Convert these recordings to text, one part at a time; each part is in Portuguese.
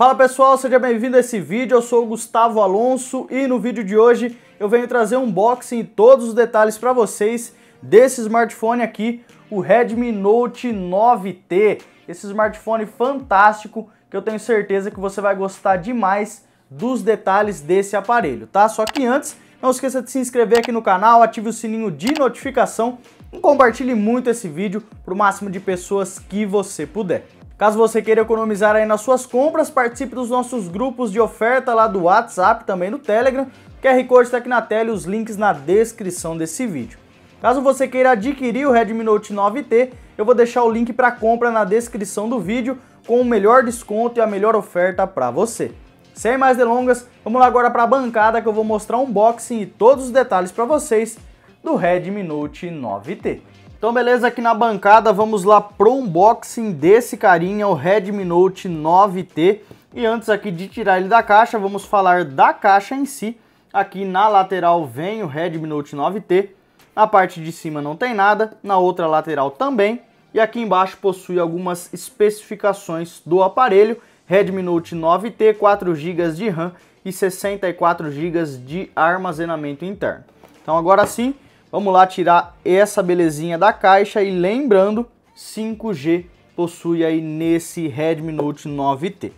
Fala pessoal, seja bem-vindo a esse vídeo, eu sou o Gustavo Alonso e no vídeo de hoje eu venho trazer um unboxing e todos os detalhes para vocês desse smartphone aqui, o Redmi Note 9T, esse smartphone fantástico que eu tenho certeza que você vai gostar demais dos detalhes desse aparelho, tá? Só que antes, não esqueça de se inscrever aqui no canal, ative o sininho de notificação e compartilhe muito esse vídeo para o máximo de pessoas que você puder. Caso você queira economizar aí nas suas compras, participe dos nossos grupos de oferta lá do WhatsApp, também no Telegram. QR Code está aqui na tela e os links na descrição desse vídeo. Caso você queira adquirir o Redmi Note 9T, eu vou deixar o link para compra na descrição do vídeo com o melhor desconto e a melhor oferta para você. Sem mais delongas, vamos lá agora para a bancada que eu vou mostrar o unboxing e todos os detalhes para vocês do Redmi Note 9T. Então beleza, aqui na bancada vamos lá pro unboxing desse carinha, o Redmi Note 9T. E antes aqui de tirar ele da caixa, vamos falar da caixa em si. Aqui na lateral vem o Redmi Note 9T, na parte de cima não tem nada, na outra lateral também. E aqui embaixo possui algumas especificações do aparelho, Redmi Note 9T, 4 GB de RAM e 64 GB de armazenamento interno. Então agora sim, Vamos lá tirar essa belezinha da caixa e lembrando, 5G possui aí nesse Redmi Note 9T.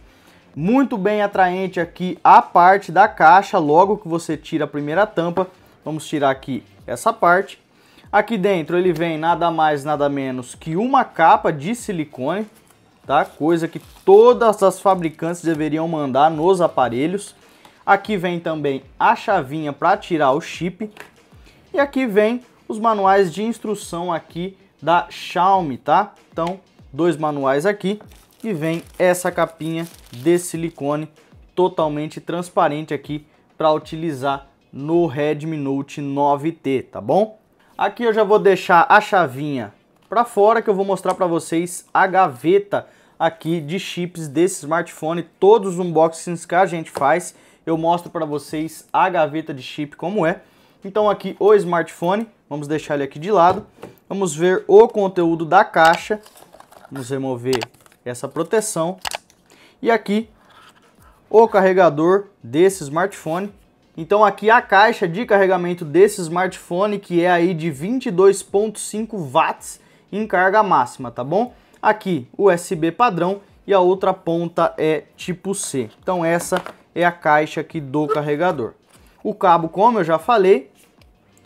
Muito bem atraente aqui a parte da caixa, logo que você tira a primeira tampa, vamos tirar aqui essa parte. Aqui dentro ele vem nada mais nada menos que uma capa de silicone, tá? Coisa que todas as fabricantes deveriam mandar nos aparelhos. Aqui vem também a chavinha para tirar o chip, e aqui vem os manuais de instrução aqui da Xiaomi, tá? Então, dois manuais aqui e vem essa capinha de silicone totalmente transparente aqui para utilizar no Redmi Note 9T, tá bom? Aqui eu já vou deixar a chavinha para fora que eu vou mostrar para vocês a gaveta aqui de chips desse smartphone. Todos os unboxings que a gente faz, eu mostro para vocês a gaveta de chip como é. Então aqui o smartphone, vamos deixar ele aqui de lado. Vamos ver o conteúdo da caixa. Vamos remover essa proteção. E aqui o carregador desse smartphone. Então aqui a caixa de carregamento desse smartphone, que é aí de 22.5 watts em carga máxima, tá bom? Aqui USB padrão e a outra ponta é tipo C. Então essa é a caixa aqui do carregador. O cabo, como eu já falei,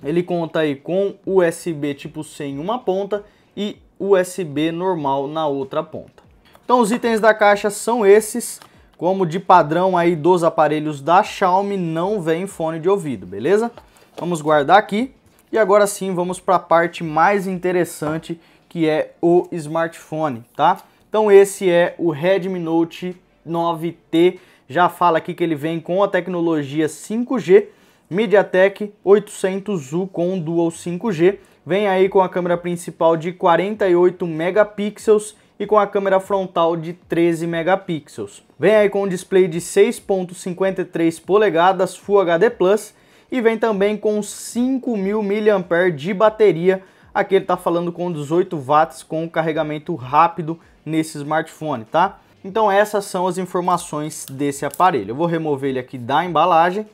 ele conta aí com USB tipo C em uma ponta e USB normal na outra ponta. Então os itens da caixa são esses, como de padrão aí dos aparelhos da Xiaomi não vem fone de ouvido, beleza? Vamos guardar aqui e agora sim vamos para a parte mais interessante que é o smartphone, tá? Então esse é o Redmi Note 9T, já fala aqui que ele vem com a tecnologia 5G, MediaTek 800U com Dual 5G, vem aí com a câmera principal de 48 megapixels e com a câmera frontal de 13 megapixels. Vem aí com um display de 6.53 polegadas Full HD Plus e vem também com 5.000 mAh de bateria. Aqui ele está falando com 18 watts com carregamento rápido nesse smartphone, tá? Então essas são as informações desse aparelho. Eu vou remover ele aqui da embalagem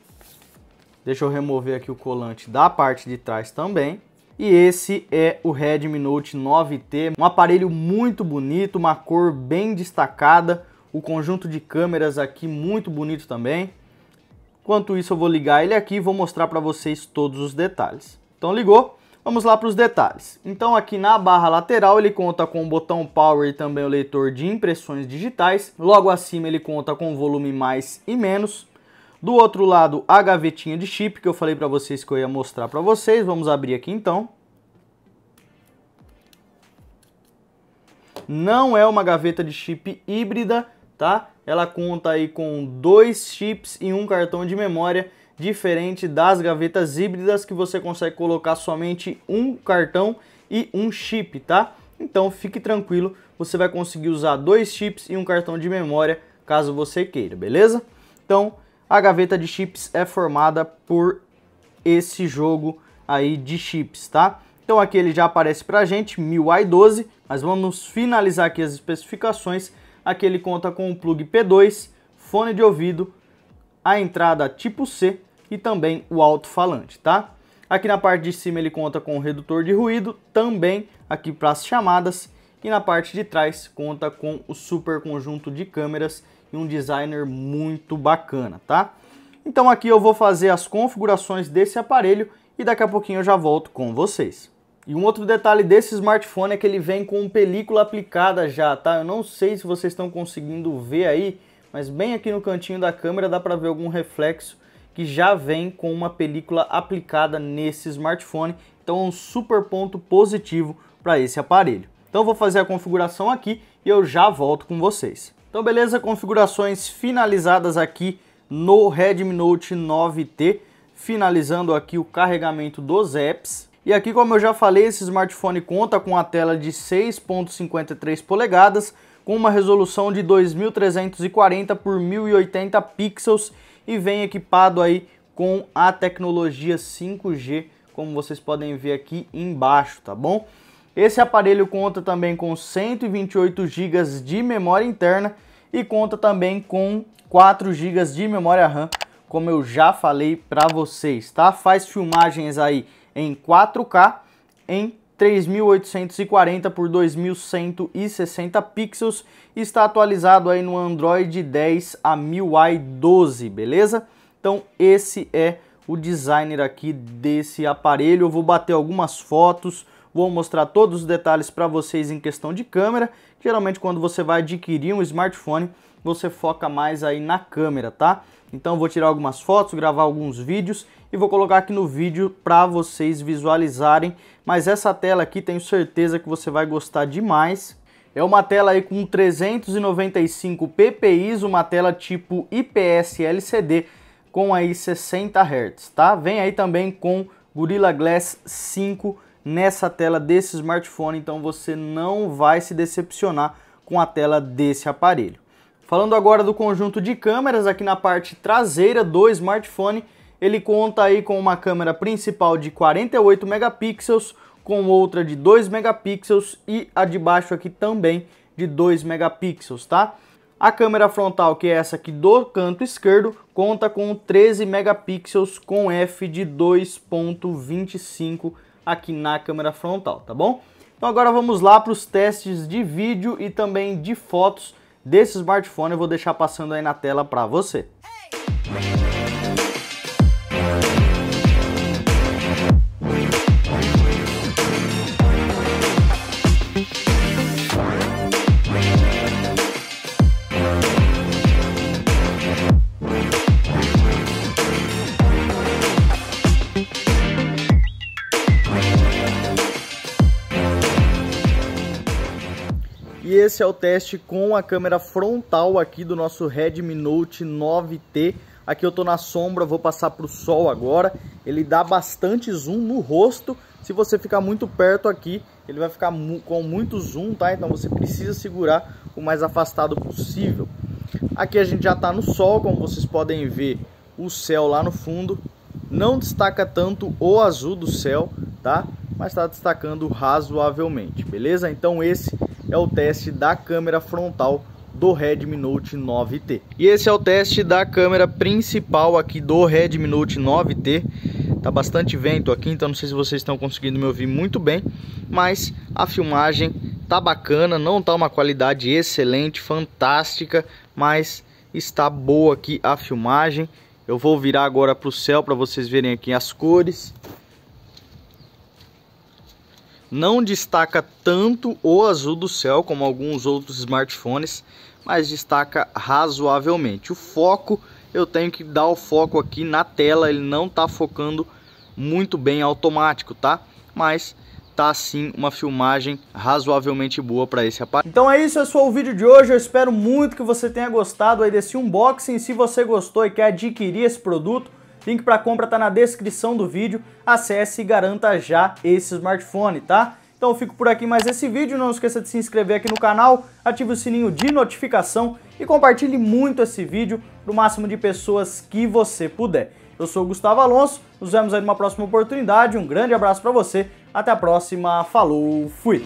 Deixa eu remover aqui o colante da parte de trás também. E esse é o Redmi Note 9T, um aparelho muito bonito, uma cor bem destacada, o conjunto de câmeras aqui muito bonito também. Enquanto isso eu vou ligar ele aqui e vou mostrar para vocês todos os detalhes. Então ligou, vamos lá para os detalhes. Então aqui na barra lateral ele conta com o botão Power e também o leitor de impressões digitais. Logo acima ele conta com volume mais e menos do outro lado, a gavetinha de chip que eu falei para vocês que eu ia mostrar para vocês. Vamos abrir aqui então. Não é uma gaveta de chip híbrida, tá? Ela conta aí com dois chips e um cartão de memória, diferente das gavetas híbridas que você consegue colocar somente um cartão e um chip, tá? Então fique tranquilo, você vai conseguir usar dois chips e um cartão de memória caso você queira, beleza? Então a gaveta de chips é formada por esse jogo aí de chips, tá? Então aqui ele já aparece pra gente, MIUI 12, mas vamos finalizar aqui as especificações. Aqui ele conta com o plug P2, fone de ouvido, a entrada tipo C e também o alto-falante, tá? Aqui na parte de cima ele conta com o redutor de ruído, também aqui para as chamadas, e na parte de trás conta com o super conjunto de câmeras e um designer muito bacana, tá? Então aqui eu vou fazer as configurações desse aparelho e daqui a pouquinho eu já volto com vocês. E um outro detalhe desse smartphone é que ele vem com película aplicada já, tá? Eu não sei se vocês estão conseguindo ver aí, mas bem aqui no cantinho da câmera dá para ver algum reflexo que já vem com uma película aplicada nesse smartphone, então é um super ponto positivo para esse aparelho. Então eu vou fazer a configuração aqui e eu já volto com vocês. Então beleza, configurações finalizadas aqui no Redmi Note 9T, finalizando aqui o carregamento dos apps. E aqui, como eu já falei, esse smartphone conta com a tela de 6.53 polegadas, com uma resolução de 2340 por 1080 pixels e vem equipado aí com a tecnologia 5G, como vocês podem ver aqui embaixo, tá bom? Esse aparelho conta também com 128 GB de memória interna e conta também com 4 GB de memória RAM, como eu já falei para vocês, tá? Faz filmagens aí em 4K em 3840 por 2160 pixels e está atualizado aí no Android 10 a MIUI 12, beleza? Então esse é o designer aqui desse aparelho. Eu vou bater algumas fotos, Vou mostrar todos os detalhes para vocês em questão de câmera. Geralmente quando você vai adquirir um smartphone, você foca mais aí na câmera, tá? Então vou tirar algumas fotos, gravar alguns vídeos e vou colocar aqui no vídeo para vocês visualizarem. Mas essa tela aqui tenho certeza que você vai gostar demais. É uma tela aí com 395 ppi, uma tela tipo IPS LCD com aí 60 Hz, tá? Vem aí também com Gorilla Glass 5 nessa tela desse smartphone, então você não vai se decepcionar com a tela desse aparelho. Falando agora do conjunto de câmeras, aqui na parte traseira do smartphone, ele conta aí com uma câmera principal de 48 megapixels, com outra de 2 megapixels e a de baixo aqui também de 2 megapixels, tá? A câmera frontal, que é essa aqui do canto esquerdo, conta com 13 megapixels com f de 2.25 aqui na câmera frontal, tá bom? Então agora vamos lá para os testes de vídeo e também de fotos desse smartphone, eu vou deixar passando aí na tela para você. Hey! E esse é o teste com a câmera frontal aqui do nosso Redmi Note 9T. Aqui eu tô na sombra, vou passar pro sol agora. Ele dá bastante zoom no rosto. Se você ficar muito perto aqui, ele vai ficar com muito zoom, tá? Então você precisa segurar o mais afastado possível. Aqui a gente já tá no sol, como vocês podem ver o céu lá no fundo. Não destaca tanto o azul do céu, tá? Mas está destacando razoavelmente, beleza? Então esse é o teste da câmera frontal do Redmi Note 9T. E esse é o teste da câmera principal aqui do Redmi Note 9T. Tá bastante vento aqui, então não sei se vocês estão conseguindo me ouvir muito bem, mas a filmagem tá bacana, não tá uma qualidade excelente, fantástica, mas está boa aqui a filmagem. Eu vou virar agora para o céu para vocês verem aqui as cores. Não destaca tanto o azul do céu como alguns outros smartphones, mas destaca razoavelmente. O foco, eu tenho que dar o foco aqui na tela, ele não está focando muito bem automático, tá? Mas tá sim uma filmagem razoavelmente boa para esse aparelho. Então é isso, esse foi o vídeo de hoje. Eu espero muito que você tenha gostado aí desse unboxing. Se você gostou e quer adquirir esse produto, Link para compra está na descrição do vídeo. Acesse e garanta já esse smartphone, tá? Então eu fico por aqui mais esse vídeo, não esqueça de se inscrever aqui no canal, ative o sininho de notificação e compartilhe muito esse vídeo para o máximo de pessoas que você puder. Eu sou o Gustavo Alonso, nos vemos aí numa próxima oportunidade, um grande abraço para você, até a próxima, falou, fui!